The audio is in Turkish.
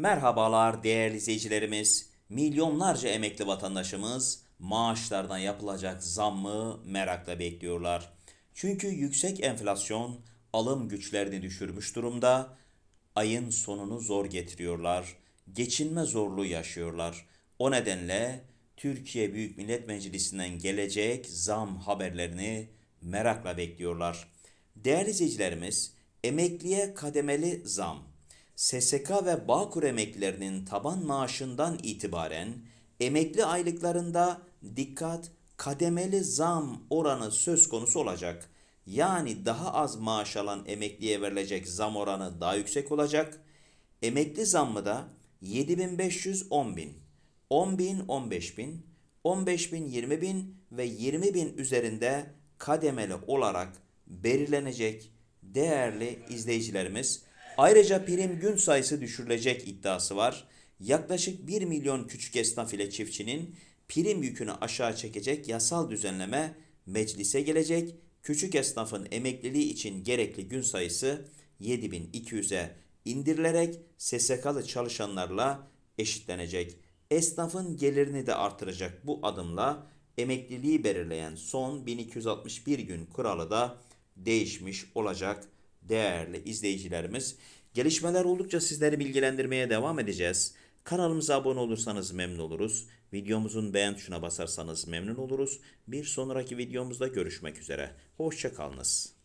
Merhabalar değerli izleyicilerimiz. Milyonlarca emekli vatandaşımız maaşlardan yapılacak zammı merakla bekliyorlar. Çünkü yüksek enflasyon alım güçlerini düşürmüş durumda. Ayın sonunu zor getiriyorlar. Geçinme zorluğu yaşıyorlar. O nedenle Türkiye Büyük Millet Meclisi'nden gelecek zam haberlerini merakla bekliyorlar. Değerli izleyicilerimiz, emekliye kademeli zam SSK ve Bağkur emeklilerinin taban maaşından itibaren emekli aylıklarında dikkat kademeli zam oranı söz konusu olacak. Yani daha az maaş alan emekliye verilecek zam oranı daha yüksek olacak. Emekli zammı da 7500 10.000, 10.000 15.000, 15.000 20.000 ve 20.000 üzerinde kademeli olarak belirlenecek değerli izleyicilerimiz. Ayrıca prim gün sayısı düşürülecek iddiası var. Yaklaşık 1 milyon küçük esnaf ile çiftçinin prim yükünü aşağı çekecek yasal düzenleme meclise gelecek. Küçük esnafın emekliliği için gerekli gün sayısı 7200'e indirilerek SSK'lı çalışanlarla eşitlenecek. Esnafın gelirini de artıracak bu adımla emekliliği belirleyen son 1261 gün kuralı da değişmiş olacak değerli izleyicilerimiz. Gelişmeler oldukça sizleri bilgilendirmeye devam edeceğiz. Kanalımıza abone olursanız memnun oluruz. Videomuzun beğen tuşuna basarsanız memnun oluruz. Bir sonraki videomuzda görüşmek üzere. Hoşçakalınız.